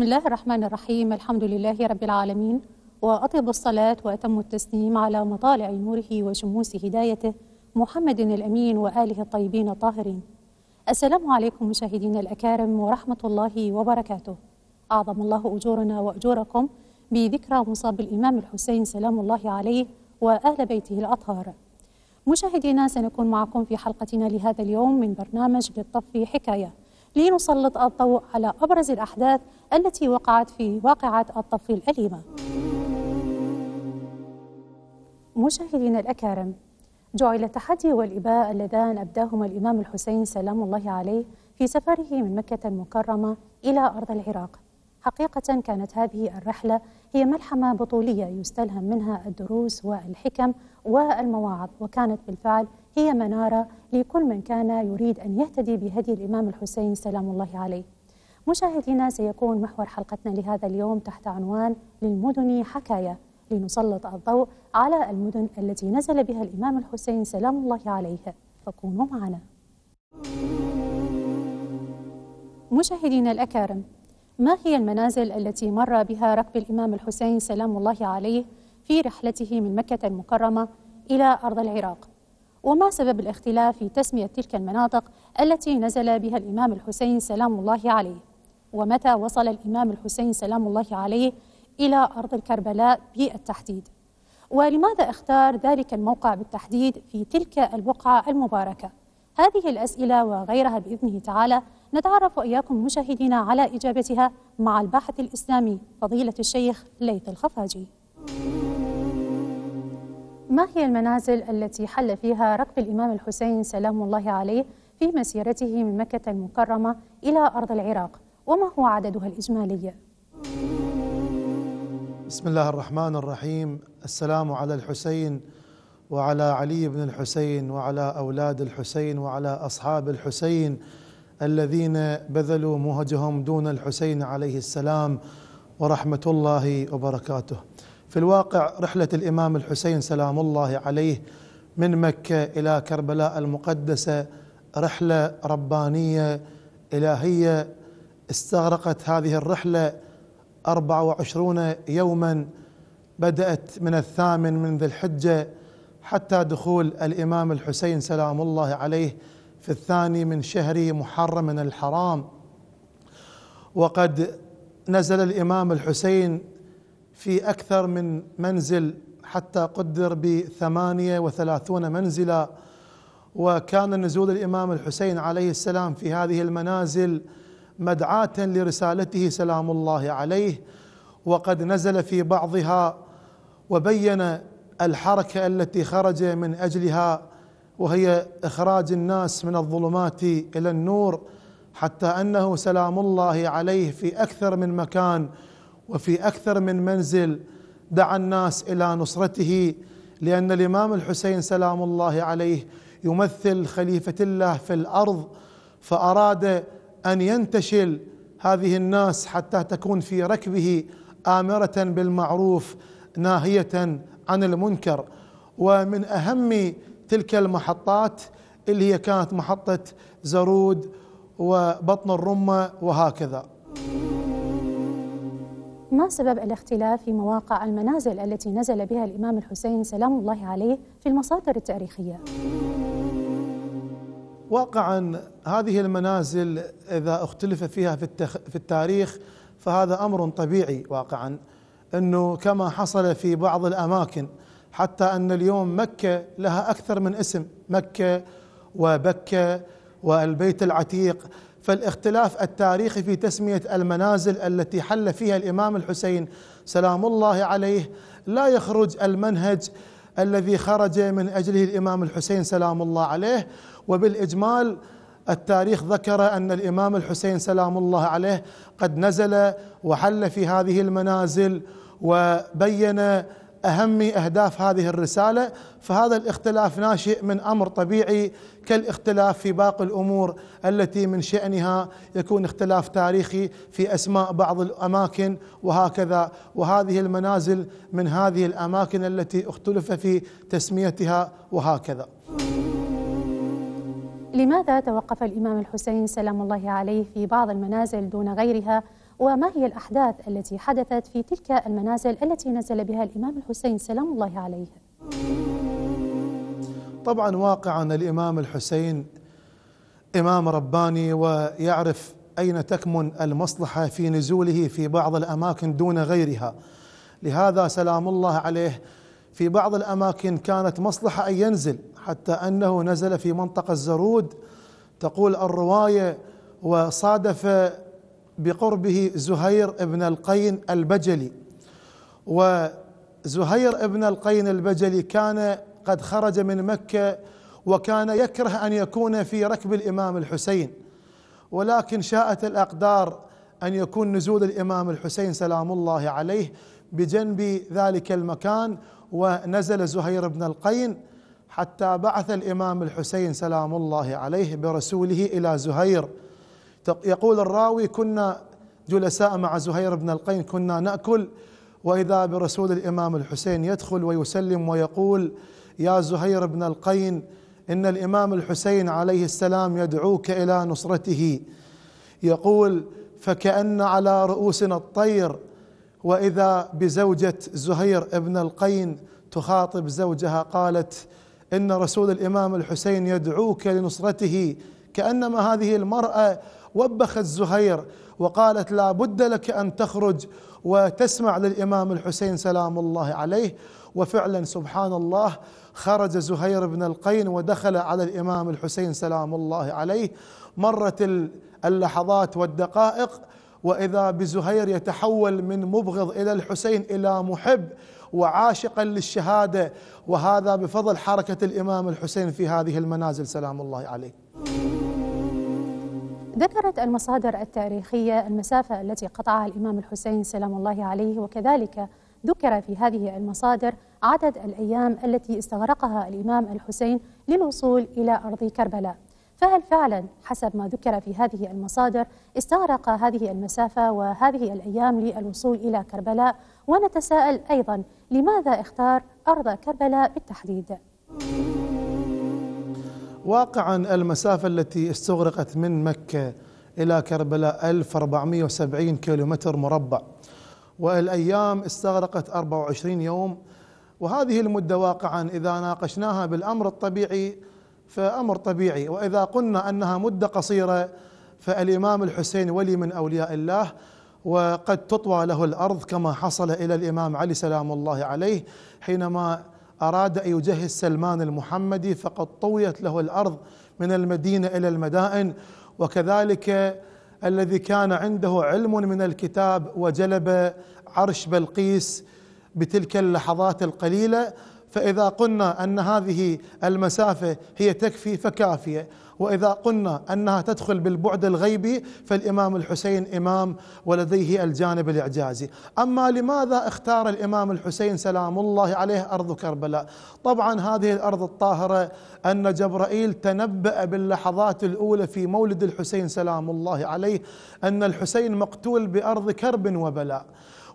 بسم الله الرحمن الرحيم الحمد لله رب العالمين وأطيب الصلاة وأتم التسليم على مطالع نوره وشموس هدايته محمد الأمين وآله الطيبين الطاهرين السلام عليكم مشاهدينا الأكارم ورحمة الله وبركاته أعظم الله أجورنا وأجوركم بذكرى مصاب الإمام الحسين سلام الله عليه وأهل بيته الأطهار مشاهدينا سنكون معكم في حلقتنا لهذا اليوم من برنامج بالطف حكايه لنسلط الضوء على أبرز الأحداث التي وقعت في واقعة الطف الأليمة مشاهدينا الأكارم جعل التحدي والإباء اللذان أبداهما الإمام الحسين سلام الله عليه في سفره من مكة المكرمة إلى أرض العراق حقيقة كانت هذه الرحلة هي ملحمة بطولية يستلهم منها الدروس والحكم والمواعظ وكانت بالفعل هي منارة لكل من كان يريد أن يهتدي بهدي الإمام الحسين سلام الله عليه مشاهدينا سيكون محور حلقتنا لهذا اليوم تحت عنوان للمدن حكاية لنسلط الضوء على المدن التي نزل بها الإمام الحسين سلام الله عليه فكونوا معنا مشاهدينا الأكارم ما هي المنازل التي مر بها ركب الإمام الحسين سلام الله عليه في رحلته من مكة المكرمة إلى أرض العراق وما سبب الاختلاف في تسمية تلك المناطق التي نزل بها الإمام الحسين سلام الله عليه ومتى وصل الإمام الحسين سلام الله عليه إلى أرض الكربلاء بالتحديد ولماذا اختار ذلك الموقع بالتحديد في تلك البقعة المباركة هذه الأسئلة وغيرها بإذنه تعالى نتعرف إياكم مشاهدينا على إجابتها مع الباحث الإسلامي فضيلة الشيخ ليث الخفاجي ما هي المنازل التي حل فيها ركب الإمام الحسين سلام الله عليه في مسيرته من مكة المكرمة إلى أرض العراق وما هو عددها الإجمالي؟ بسم الله الرحمن الرحيم السلام على الحسين وعلى علي بن الحسين وعلى أولاد الحسين وعلى أصحاب الحسين الذين بذلوا مهجهم دون الحسين عليه السلام ورحمة الله وبركاته في الواقع رحلة الإمام الحسين سلام الله عليه من مكة إلى كربلاء المقدسة رحلة ربانية إلهية استغرقت هذه الرحلة 24 يوما بدأت من الثامن من ذي الحجة حتى دخول الإمام الحسين سلام الله عليه في الثاني من شهر محرم الحرام وقد نزل الإمام الحسين في أكثر من منزل حتى قدر بثمانية وثلاثون منزلا وكان نزول الإمام الحسين عليه السلام في هذه المنازل مدعاة لرسالته سلام الله عليه وقد نزل في بعضها وبين الحركة التي خرج من أجلها وهي إخراج الناس من الظلمات إلى النور حتى أنه سلام الله عليه في أكثر من مكان وفي اكثر من منزل دعا الناس الى نصرته لان الامام الحسين سلام الله عليه يمثل خليفه الله في الارض فاراد ان ينتشل هذه الناس حتى تكون في ركبه امره بالمعروف ناهيه عن المنكر ومن اهم تلك المحطات اللي هي كانت محطه زرود وبطن الرمه وهكذا ما سبب الاختلاف في مواقع المنازل التي نزل بها الإمام الحسين سلام الله عليه في المصادر التاريخية؟ واقعا هذه المنازل إذا اختلف فيها في, التخ... في التاريخ فهذا أمر طبيعي واقعا أنه كما حصل في بعض الأماكن حتى أن اليوم مكة لها أكثر من اسم مكة وبكة والبيت العتيق فالاختلاف التاريخي في تسميه المنازل التي حل فيها الامام الحسين سلام الله عليه لا يخرج المنهج الذي خرج من اجله الامام الحسين سلام الله عليه وبالاجمال التاريخ ذكر ان الامام الحسين سلام الله عليه قد نزل وحل في هذه المنازل وبين اهم اهداف هذه الرساله فهذا الاختلاف ناشئ من امر طبيعي كالاختلاف في باقي الامور التي من شانها يكون اختلاف تاريخي في اسماء بعض الاماكن وهكذا وهذه المنازل من هذه الاماكن التي اختلف في تسميتها وهكذا. لماذا توقف الامام الحسين سلام الله عليه في بعض المنازل دون غيرها؟ وما هي الأحداث التي حدثت في تلك المنازل التي نزل بها الإمام الحسين سلام الله عليه طبعا واقعا الإمام الحسين إمام رباني ويعرف أين تكمن المصلحة في نزوله في بعض الأماكن دون غيرها لهذا سلام الله عليه في بعض الأماكن كانت مصلحة أن ينزل حتى أنه نزل في منطقة الزرود تقول الرواية وصادف بقربه زهير بن القين البجلي وزهير بن القين البجلي كان قد خرج من مكة وكان يكره أن يكون في ركب الإمام الحسين ولكن شاءت الأقدار أن يكون نزول الإمام الحسين سلام الله عليه بجنب ذلك المكان ونزل زهير بن القين حتى بعث الإمام الحسين سلام الله عليه برسوله إلى زهير يقول الراوي كنا جلساء مع زهير بن القين كنا ناكل واذا برسول الامام الحسين يدخل ويسلم ويقول يا زهير بن القين ان الامام الحسين عليه السلام يدعوك الى نصرته يقول فكان على رؤوسنا الطير واذا بزوجه زهير بن القين تخاطب زوجها قالت ان رسول الامام الحسين يدعوك لنصرته كانما هذه المراه وبخت زهير وقالت لا بد لك أن تخرج وتسمع للإمام الحسين سلام الله عليه وفعلا سبحان الله خرج زهير بن القين ودخل على الإمام الحسين سلام الله عليه مرت اللحظات والدقائق واذا بزهير يتحول من مبغض الى الحسين الى محب وعاشقا للشهاده وهذا بفضل حركه الامام الحسين في هذه المنازل سلام الله عليه. ذكرت المصادر التاريخية المسافة التي قطعها الإمام الحسين سلام الله عليه وكذلك ذكر في هذه المصادر عدد الأيام التي استغرقها الإمام الحسين للوصول إلى أرض كربلاء فهل فعلا حسب ما ذكر في هذه المصادر استغرق هذه المسافة وهذه الأيام للوصول إلى كربلاء ونتساءل أيضا لماذا اختار أرض كربلاء بالتحديد؟ واقعا المسافة التي استغرقت من مكة إلى كربلاء 1470 كيلومتر مربع والأيام استغرقت 24 يوم وهذه المدة واقعا إذا ناقشناها بالأمر الطبيعي فأمر طبيعي وإذا قلنا أنها مدة قصيرة فالإمام الحسين ولي من أولياء الله وقد تطوى له الأرض كما حصل إلى الإمام علي سلام الله عليه حينما أراد أن يجهز سلمان المحمدي فقد طويت له الأرض من المدينة إلى المدائن وكذلك الذي كان عنده علم من الكتاب وجلب عرش بلقيس بتلك اللحظات القليلة فإذا قلنا أن هذه المسافة هي تكفي فكافية واذا قلنا انها تدخل بالبعد الغيبي فالامام الحسين امام ولديه الجانب الاعجازي، اما لماذا اختار الامام الحسين سلام الله عليه ارض كربلاء؟ طبعا هذه الارض الطاهره ان جبرائيل تنبأ باللحظات الاولى في مولد الحسين سلام الله عليه ان الحسين مقتول بارض كرب وبلاء.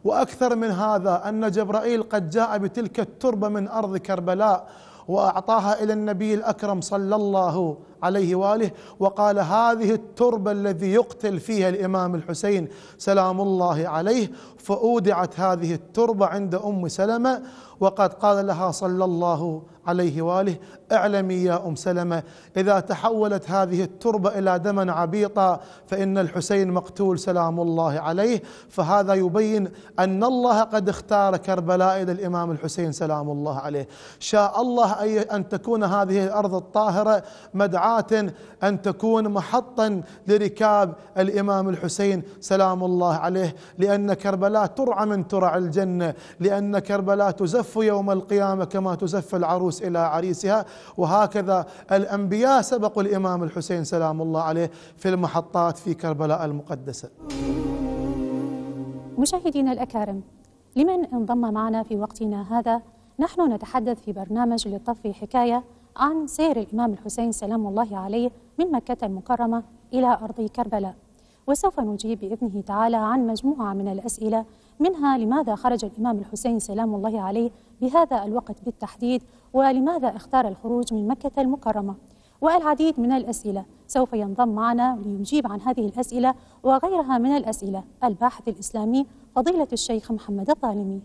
واكثر من هذا ان جبرائيل قد جاء بتلك التربه من ارض كربلاء واعطاها الى النبي الاكرم صلى الله عليه واله وقال هذه التربه الذي يقتل فيها الامام الحسين سلام الله عليه فاودعت هذه التربه عند ام سلمه وقد قال لها صلى الله عليه واله اعلمي يا ام سلمه اذا تحولت هذه التربه الى دما عبيطا فان الحسين مقتول سلام الله عليه فهذا يبين ان الله قد اختار كربلاء الى الامام الحسين سلام الله عليه شاء الله ان تكون هذه الارض الطاهره مدعاه ان تكون محطا لركاب الامام الحسين سلام الله عليه لان كربلاء ترعى من ترع الجنه لان كربلاء تزف يوم القيامه كما تزف العروس الى عريسها وهكذا الأنبياء سبقوا الإمام الحسين سلام الله عليه في المحطات في كربلاء المقدسة مشاهدينا الأكارم لمن انضم معنا في وقتنا هذا نحن نتحدث في برنامج للطفي حكاية عن سير الإمام الحسين سلام الله عليه من مكة المكرمة إلى أرض كربلاء وسوف نجيب بإذنه تعالى عن مجموعة من الأسئلة منها لماذا خرج الإمام الحسين سلام الله عليه بهذا الوقت بالتحديد ولماذا اختار الخروج من مكة المكرمة والعديد من الأسئلة سوف ينضم معنا ليجيب عن هذه الأسئلة وغيرها من الأسئلة الباحث الإسلامي فضيلة الشيخ محمد الظالمي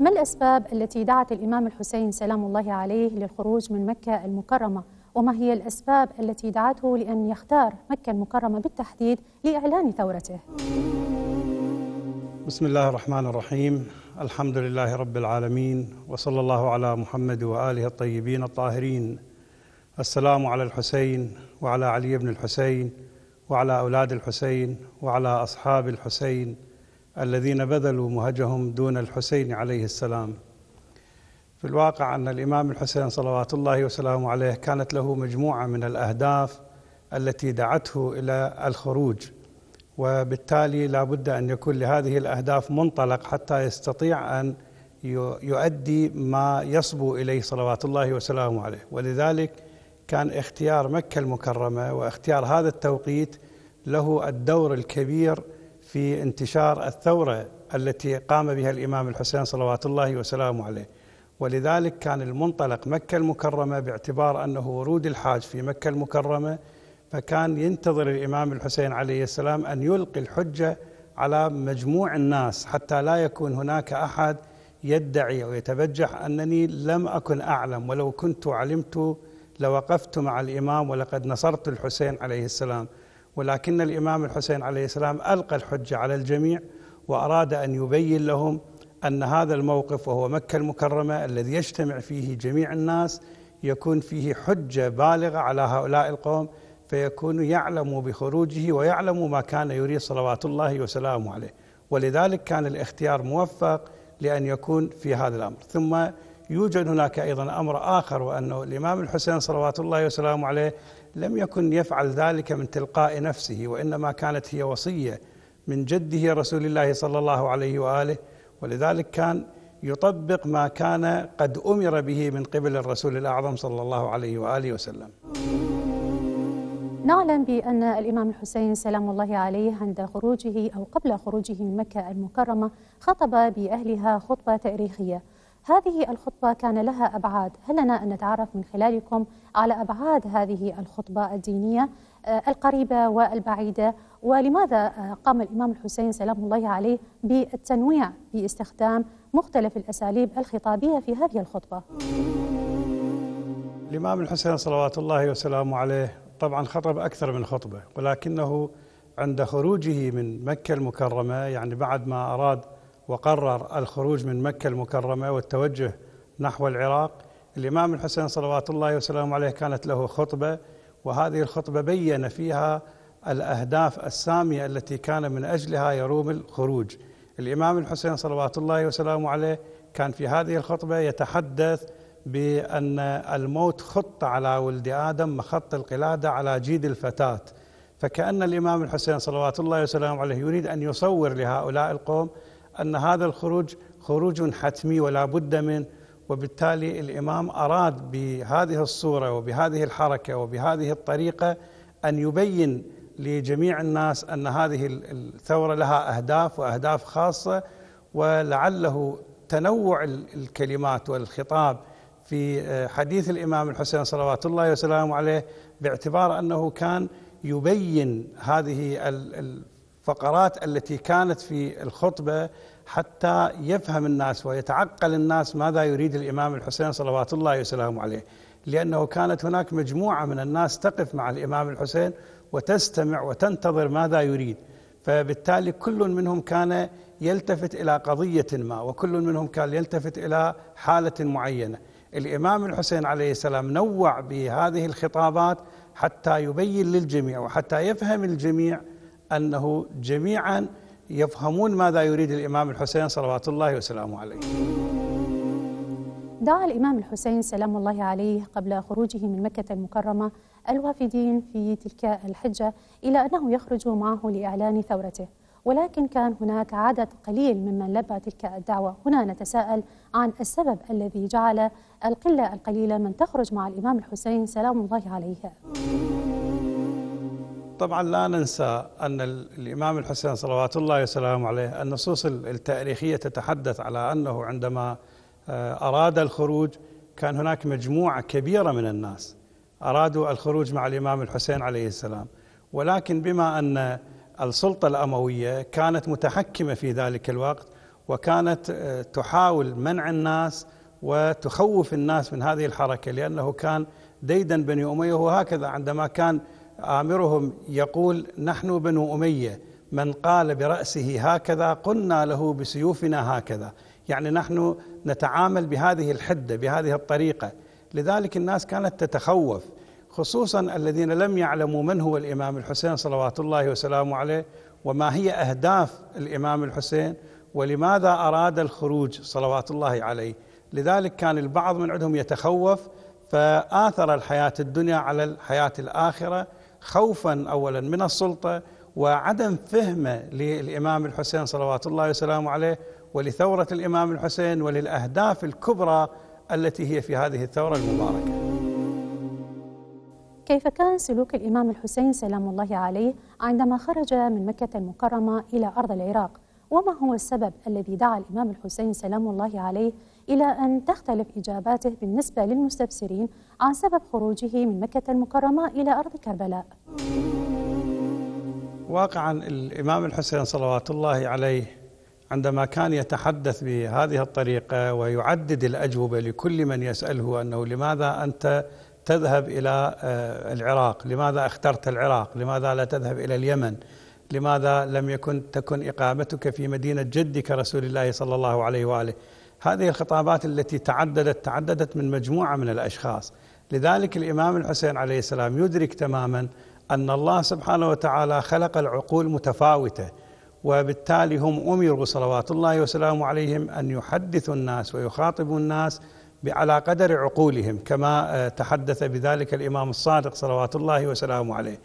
ما الأسباب التي دعت الإمام الحسين سلام الله عليه للخروج من مكة المكرمة وما هي الأسباب التي دعته لأن يختار مكة المكرمة بالتحديد لإعلان ثورته؟ بسم الله الرحمن الرحيم الحمد لله رب العالمين وصلى الله على محمد واله الطيبين الطاهرين السلام على الحسين وعلى علي بن الحسين وعلى اولاد الحسين وعلى اصحاب الحسين الذين بذلوا مهجهم دون الحسين عليه السلام في الواقع ان الامام الحسين صلوات الله وسلامه عليه كانت له مجموعه من الاهداف التي دعته الى الخروج وبالتالي لا بد أن يكون لهذه الأهداف منطلق حتى يستطيع أن يؤدي ما يصبو إليه صلوات الله وسلامه عليه ولذلك كان اختيار مكة المكرمة واختيار هذا التوقيت له الدور الكبير في انتشار الثورة التي قام بها الإمام الحسين صلوات الله وسلامه عليه ولذلك كان المنطلق مكة المكرمة باعتبار أنه ورود الحاج في مكة المكرمة فكان ينتظر الإمام الحسين عليه السلام أن يلقي الحجة على مجموع الناس حتى لا يكون هناك أحد يدعي أو يتبجح أنني لم أكن أعلم ولو كنت علمت لوقفت مع الإمام ولقد نصرت الحسين عليه السلام ولكن الإمام الحسين عليه السلام ألقى الحجة على الجميع وأراد أن يبين لهم أن هذا الموقف وهو مكة المكرمة الذي يجتمع فيه جميع الناس يكون فيه حجة بالغة على هؤلاء القوم فيكون يعلم بخروجه ويعلم ما كان يريد صلوات الله وسلامه عليه ولذلك كان الاختيار موفق لأن يكون في هذا الأمر ثم يوجد هناك أيضا أمر آخر وأنه الإمام الحسين صلوات الله وسلامه عليه لم يكن يفعل ذلك من تلقاء نفسه وإنما كانت هي وصية من جده رسول الله صلى الله عليه وآله ولذلك كان يطبق ما كان قد أمر به من قبل الرسول الأعظم صلى الله عليه وآله وسلم نعلم بأن الإمام الحسين سلام الله عليه عند خروجه أو قبل خروجه من مكة المكرمة خطب بأهلها خطبة تاريخية هذه الخطبة كان لها أبعاد هل لنا أن نتعرف من خلالكم على أبعاد هذه الخطبة الدينية آه، القريبة والبعيدة ولماذا آه، قام الإمام الحسين سلام الله عليه بالتنويع باستخدام مختلف الأساليب الخطابية في هذه الخطبة الإمام الحسين صلوات الله وسلامه عليه طبعا خطب أكثر من خطبة ولكنه عند خروجه من مكة المكرمة يعني بعد ما أراد وقرر الخروج من مكة المكرمة والتوجه نحو العراق الإمام الحسين صلوات الله وسلامه عليه كانت له خطبة وهذه الخطبة بين فيها الأهداف السامية التي كان من أجلها يروم الخروج الإمام الحسين صلوات الله وسلامه عليه كان في هذه الخطبة يتحدث بأن الموت خط على ولد آدم مخط القلادة على جيد الفتاة فكأن الإمام الحسين صلوات الله وسلامه عليه يريد أن يصور لهؤلاء القوم أن هذا الخروج خروج حتمي ولا بد منه وبالتالي الإمام أراد بهذه الصورة وبهذه الحركة وبهذه الطريقة أن يبين لجميع الناس أن هذه الثورة لها أهداف وأهداف خاصة ولعله تنوع الكلمات والخطاب في آه، حديث الإمام الحسين صلوات الله وسلامه عليه باعتبار أنه كان يبين هذه الفقرات التي كانت في الخطبة حتى يفهم الناس ويتعقل الناس ماذا يريد الإمام الحسين صلوات الله وسلامه عليه لأنه كانت هناك مجموعة من الناس تقف مع الإمام الحسين وتستمع وتنتظر ماذا يريد فبالتالي كل منهم كان يلتفت إلى قضية ما وكل منهم كان يلتفت إلى حالة معينة الإمام الحسين عليه السلام نوع بهذه الخطابات حتى يبين للجميع وحتى يفهم الجميع أنه جميعا يفهمون ماذا يريد الإمام الحسين صلوات الله وسلامه عليه دعا الإمام الحسين سلام الله عليه قبل خروجه من مكة المكرمة الوافدين في تلك الحجة إلى أنه يخرج معه لإعلان ثورته ولكن كان هناك عدد قليل ممن لبى تلك الدعوة هنا نتساءل عن السبب الذي جعل القلة القليلة من تخرج مع الإمام الحسين سلام الله عليه طبعا لا ننسى أن الإمام الحسين صلوات الله وسلامه عليه النصوص التاريخية تتحدث على أنه عندما آه، أراد الخروج كان هناك مجموعة كبيرة من الناس أرادوا الخروج مع الإمام الحسين عليه السلام ولكن بما أن السلطة الأموية كانت متحكمة في ذلك الوقت وكانت آه، تحاول منع الناس وتخوف الناس من هذه الحركة لأنه كان ديدا بني أمية وهكذا عندما كان آمرهم يقول نحن بنو أمية من قال برأسه هكذا قلنا له بسيوفنا هكذا يعني نحن نتعامل بهذه الحدة بهذه الطريقة لذلك الناس كانت تتخوف خصوصا الذين لم يعلموا من هو الامام الحسين صلوات الله وسلامه عليه وما هي اهداف الامام الحسين ولماذا اراد الخروج صلوات الله عليه لذلك كان البعض من عندهم يتخوف فاثر الحياه الدنيا على الحياه الاخره خوفا اولا من السلطه وعدم فهمه للامام الحسين صلوات الله وسلامه عليه ولثوره الامام الحسين وللاهداف الكبرى التي هي في هذه الثوره المباركه كيف كان سلوك الإمام الحسين سلام الله عليه عندما خرج من مكة المكرمة إلى أرض العراق وما هو السبب الذي دعا الإمام الحسين سلام الله عليه إلى أن تختلف إجاباته بالنسبة للمستفسرين عن سبب خروجه من مكة المكرمة إلى أرض كربلاء واقعا الإمام الحسين صلوات الله عليه عندما كان يتحدث بهذه الطريقة ويعدد الأجوبة لكل من يسأله أنه لماذا أنت تذهب إلى آه، العراق لماذا اخترت العراق لماذا لا تذهب إلى اليمن لماذا لم يكن تكن إقامتك في مدينة جدك رسول الله صلى الله عليه وآله هذه الخطابات التي تعددت تعددت من مجموعة من الأشخاص لذلك الإمام الحسين عليه السلام يدرك تماما أن الله سبحانه وتعالى خلق العقول متفاوتة وبالتالي هم أمروا صلوات الله وسلامه عليهم أن يحدثوا الناس ويخاطبوا الناس على قدر عقولهم كما آه، تحدث بذلك الامام الصادق صلوات الله وسلامه عليه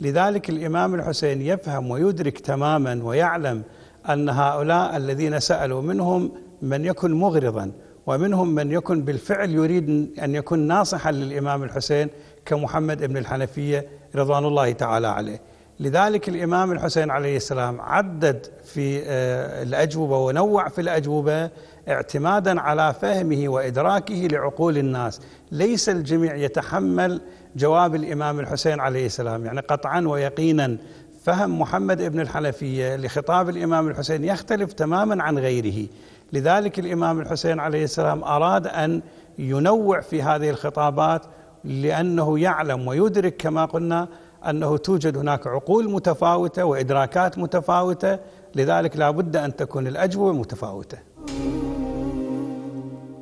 لذلك الامام الحسين يفهم ويدرك تماما ويعلم ان هؤلاء الذين سالوا منهم من يكن مغرضا ومنهم من يكن بالفعل يريد ان يكون ناصحا للامام الحسين كمحمد بن الحنفيه رضوان الله تعالى عليه. لذلك الامام الحسين عليه السلام عدد في آه، الاجوبه ونوع في الاجوبه اعتمادا على فهمه وادراكه لعقول الناس، ليس الجميع يتحمل جواب الامام الحسين عليه السلام، يعني قطعا ويقينا فهم محمد ابن الحنفيه لخطاب الامام الحسين يختلف تماما عن غيره، لذلك الامام الحسين عليه السلام اراد ان ينوع في هذه الخطابات لانه يعلم ويدرك كما قلنا انه توجد هناك عقول متفاوته وادراكات متفاوته لذلك لا بد ان تكون الاجوبه متفاوته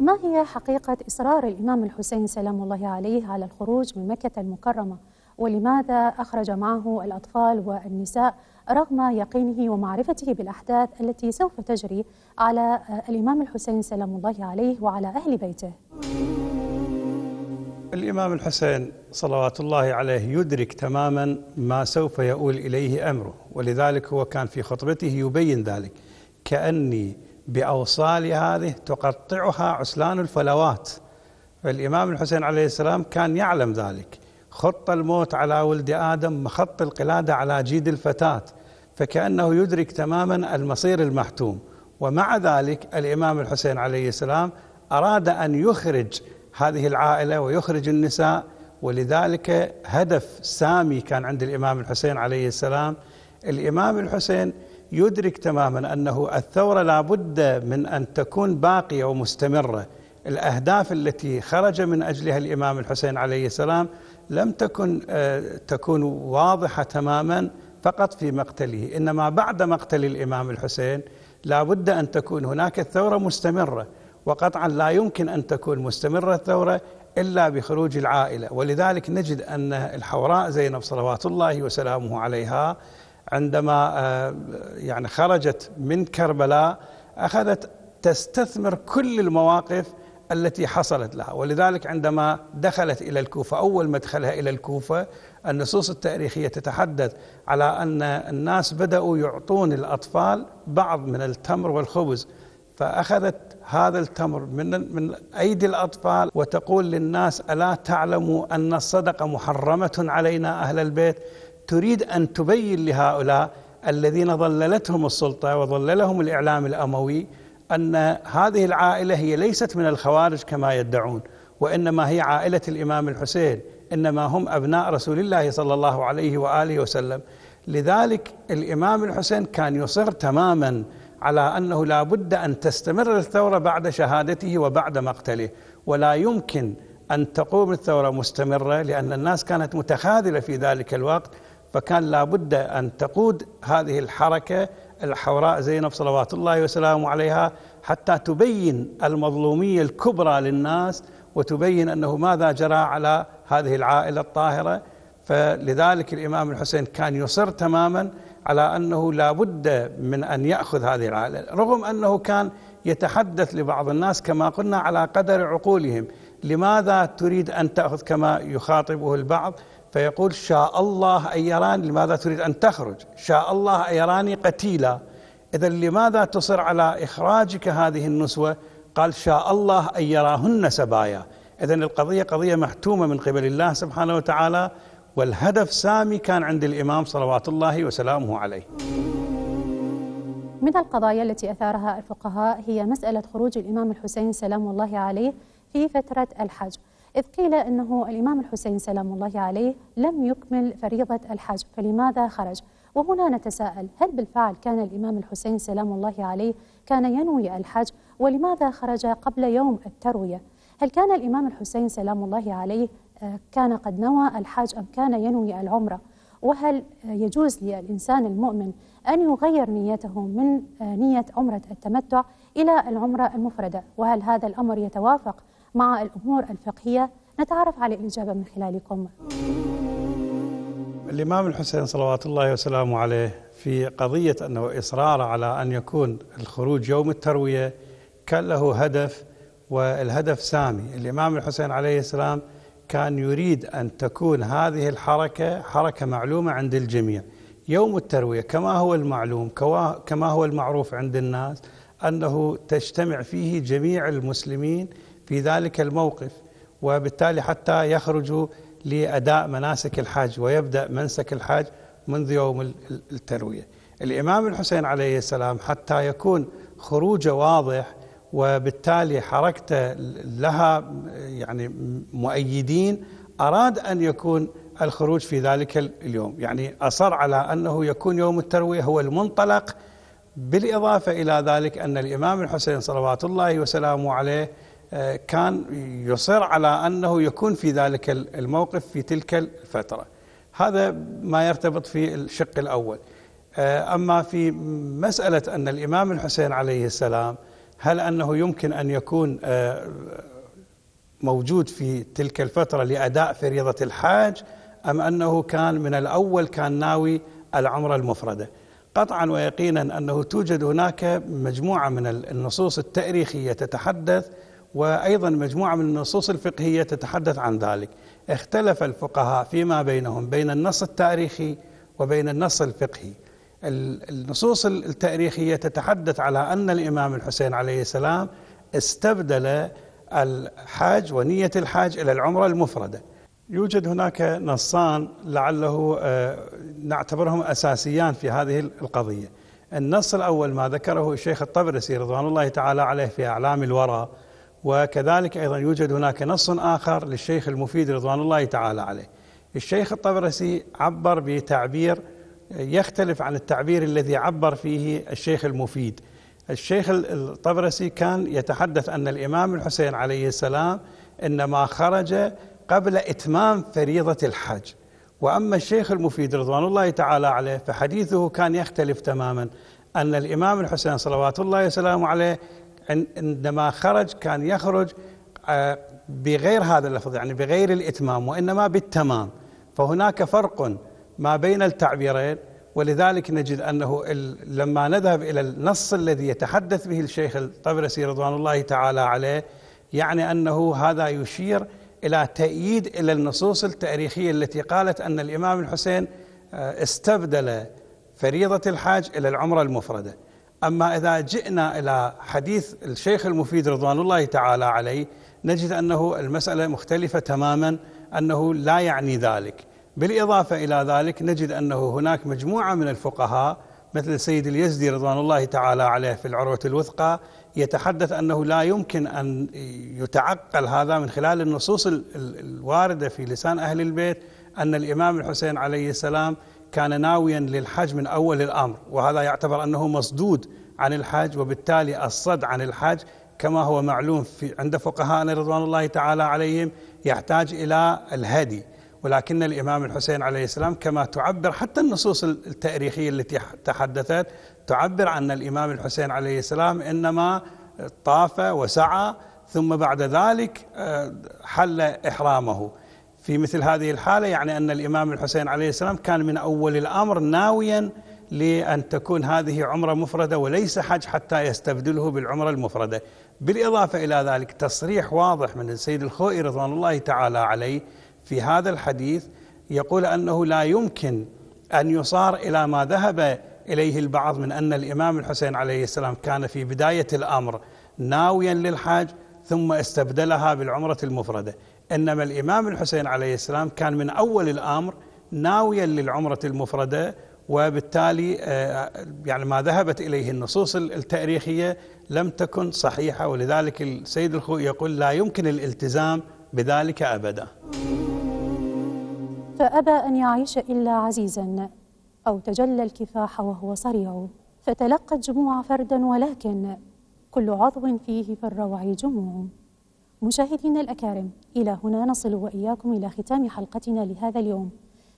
ما هي حقيقة إصرار الإمام الحسين سلام الله عليه على الخروج من مكة المكرمة ولماذا أخرج معه الأطفال والنساء رغم يقينه ومعرفته بالأحداث التي سوف تجري على الإمام الحسين سلام الله عليه وعلى أهل بيته الإمام الحسين صلوات الله عليه يدرك تماما ما سوف يؤول إليه أمره ولذلك هو كان في خطبته يبين ذلك كأني بأوصال هذه تقطعها عسلان الفلوات فالإمام الحسين عليه السلام كان يعلم ذلك خط الموت على ولد آدم مخط القلادة على جيد الفتاة فكأنه يدرك تماما المصير المحتوم ومع ذلك الإمام الحسين عليه السلام أراد أن يخرج هذه العائلة ويخرج النساء ولذلك هدف سامي كان عند الإمام الحسين عليه السلام الإمام الحسين يدرك تماما انه الثوره لابد من ان تكون باقيه ومستمره الاهداف التي خرج من اجلها الامام الحسين عليه السلام لم تكن آه، تكون واضحه تماما فقط في مقتله انما بعد مقتل الامام الحسين لابد ان تكون هناك الثوره مستمره وقطعا لا يمكن ان تكون مستمره الثوره الا بخروج العائله ولذلك نجد ان الحوراء زينب صلوات الله وسلامه عليها عندما آه، يعني خرجت من كربلاء أخذت تستثمر كل المواقف التي حصلت لها ولذلك عندما دخلت إلى الكوفة أول ما دخلها إلى الكوفة النصوص التاريخية تتحدث على أن الناس بدأوا يعطون الأطفال بعض من التمر والخبز فأخذت هذا التمر من من أيدي الأطفال وتقول للناس ألا تعلموا أن الصدقة محرمة علينا أهل البيت تريد أن تبين لهؤلاء الذين ضللتهم السلطة وضللهم الإعلام الأموي أن هذه العائلة هي ليست من الخوارج كما يدعون وإنما هي عائلة الإمام الحسين إنما هم أبناء رسول الله صلى الله عليه وآله وسلم لذلك الإمام الحسين كان يصر تماما على أنه لا بد أن تستمر الثورة بعد شهادته وبعد مقتله ولا يمكن أن تقوم الثورة مستمرة لأن الناس كانت متخاذلة في ذلك الوقت فكان لابد أن تقود هذه الحركة الحوراء زينب صلوات الله وسلامه عليها حتى تبين المظلومية الكبرى للناس وتبين أنه ماذا جرى على هذه العائلة الطاهرة فلذلك الإمام الحسين كان يصر تماما على أنه لا بد من أن يأخذ هذه العائلة رغم أنه كان يتحدث لبعض الناس كما قلنا على قدر عقولهم لماذا تريد أن تأخذ كما يخاطبه البعض فيقول شاء الله أن يراني لماذا تريد أن تخرج شاء الله أن يراني قتيلا إذا لماذا تصر على إخراجك هذه النسوة قال شاء الله أن يراهن سبايا إذا القضية قضية محتومة من قبل الله سبحانه وتعالى والهدف سامي كان عند الإمام صلوات الله وسلامه عليه من القضايا التي أثارها الفقهاء هي مسألة خروج الإمام الحسين سلام الله عليه في فترة الحج إذ قيل أنه الإمام الحسين سلام الله عليه لم يكمل فريضة الحج فلماذا خرج؟ وهنا نتساءل هل بالفعل كان الإمام الحسين سلام الله عليه كان ينوي الحج ولماذا خرج قبل يوم التروية؟ هل كان الإمام الحسين سلام الله عليه آه، كان قد نوى الحج أم كان ينوي العمرة؟ وهل يجوز للإنسان المؤمن أن يغير نيته من آه، نية عمرة التمتع إلى العمرة المفردة وهل هذا الأمر يتوافق مع الأمور الفقهية نتعرف على الإجابة من خلالكم الإمام الحسين صلوات الله وسلامه عليه في قضية أنه إصرار على أن يكون الخروج يوم التروية كان له هدف والهدف سامي الإمام الحسين عليه السلام كان يريد أن تكون هذه الحركة حركة معلومة عند الجميع يوم التروية كما هو المعلوم كما هو المعروف عند الناس أنه تجتمع فيه جميع المسلمين في ذلك الموقف وبالتالي حتى يخرجوا لأداء مناسك الحج ويبدأ منسك الحج منذ يوم التروية الإمام الحسين عليه السلام حتى يكون خروجه واضح وبالتالي حركته لها يعني مؤيدين أراد أن يكون الخروج في ذلك اليوم يعني أصر على أنه يكون يوم التروية هو المنطلق بالإضافة إلى ذلك أن الإمام الحسين صلوات الله وسلامه عليه كان يصر على أنه يكون في ذلك الموقف في تلك الفترة هذا ما يرتبط في الشق الأول آه، أما في مسألة أن الإمام الحسين عليه السلام هل أنه يمكن أن يكون آه، موجود في تلك الفترة لأداء فريضة الحاج أم أنه كان من الأول كان ناوي العمرة المفردة قطعا ويقينا أنه توجد هناك مجموعة من النصوص التاريخية تتحدث وأيضا مجموعة من النصوص الفقهية تتحدث عن ذلك اختلف الفقهاء فيما بينهم بين النص التاريخي وبين النص الفقهي النصوص التاريخية تتحدث على أن الإمام الحسين عليه السلام استبدل الحاج ونية الحاج إلى العمرة المفردة يوجد هناك نصان لعله آه، نعتبرهم أساسيان في هذه القضية النص الأول ما ذكره الشيخ الطبرسي رضوان الله تعالى عليه في أعلام الورى وكذلك أيضا يوجد هناك نص آخر للشيخ المفيد رضوان الله تعالى عليه الشيخ الطبرسي عبر بتعبير يختلف عن التعبير الذي عبر فيه الشيخ المفيد الشيخ الطبرسي كان يتحدث أن الإمام الحسين عليه السلام إنما خرج قبل إتمام فريضة الحج وأما الشيخ المفيد رضوان الله تعالى عليه فحديثه كان يختلف تماما أن الإمام الحسين صلوات الله وسلامه عليه عندما خرج كان يخرج آه، بغير هذا اللفظ يعني بغير الإتمام وإنما بالتمام فهناك فرق ما بين التعبيرين ولذلك نجد أنه لما نذهب إلى النص الذي يتحدث به الشيخ الطبرسي رضوان الله تعالى عليه يعني أنه هذا يشير إلى تأييد إلى النصوص التاريخية التي قالت أن الإمام الحسين آه، استبدل فريضة الحاج إلى العمرة المفردة أما إذا جئنا إلى حديث الشيخ المفيد رضوان الله تعالى عليه نجد أنه المسألة مختلفة تماما أنه لا يعني ذلك بالإضافة إلى ذلك نجد أنه هناك مجموعة من الفقهاء مثل السيد اليزدي رضوان الله تعالى عليه في العروة الوثقى يتحدث أنه لا يمكن أن يتعقل هذا من خلال النصوص الواردة في لسان أهل البيت أن الإمام الحسين عليه السلام كان ناويا للحج من أول الأمر وهذا يعتبر أنه مصدود عن الحج وبالتالي الصد عن الحج كما هو معلوم في عند فقهائنا رضوان الله تعالى عليهم يحتاج إلى الهدي ولكن الإمام الحسين عليه السلام كما تعبر حتى النصوص التاريخية التي تحدثت تعبر عن الإمام الحسين عليه السلام إنما طاف وسعى ثم بعد ذلك آه، حل إحرامه في مثل هذه الحالة يعني أن الإمام الحسين عليه السلام كان من أول الأمر ناويا لأن تكون هذه عمرة مفردة وليس حج حتى يستبدله بالعمرة المفردة بالإضافة إلى ذلك تصريح واضح من السيد الخوئي رضوان الله تعالى عليه في هذا الحديث يقول أنه لا يمكن أن يصار إلى ما ذهب إليه البعض من أن الإمام الحسين عليه السلام كان في بداية الأمر ناويا للحج ثم استبدلها بالعمرة المفردة إنما الإمام الحسين عليه السلام كان من أول الأمر ناويا للعمرة المفردة وبالتالي آه، يعني ما ذهبت إليه النصوص التاريخية لم تكن صحيحة ولذلك السيد الخوئي يقول لا يمكن الالتزام بذلك أبدا فأبى أن يعيش إلا عزيزا أو تجلى الكفاح وهو صريع فتلقى الجموع فردا ولكن كل عضو فيه في الروع جموع مشاهدينا الأكارم إلى هنا نصل وإياكم إلى ختام حلقتنا لهذا اليوم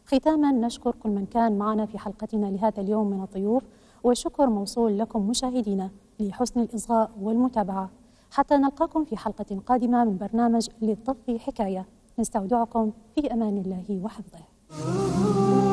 ختاما نشكر كل من كان معنا في حلقتنا لهذا اليوم من الضيوف والشكر موصول لكم مشاهدينا لحسن الإصغاء والمتابعة حتى نلقاكم في حلقة قادمة من برنامج للطف حكاية نستودعكم في أمان الله وحفظه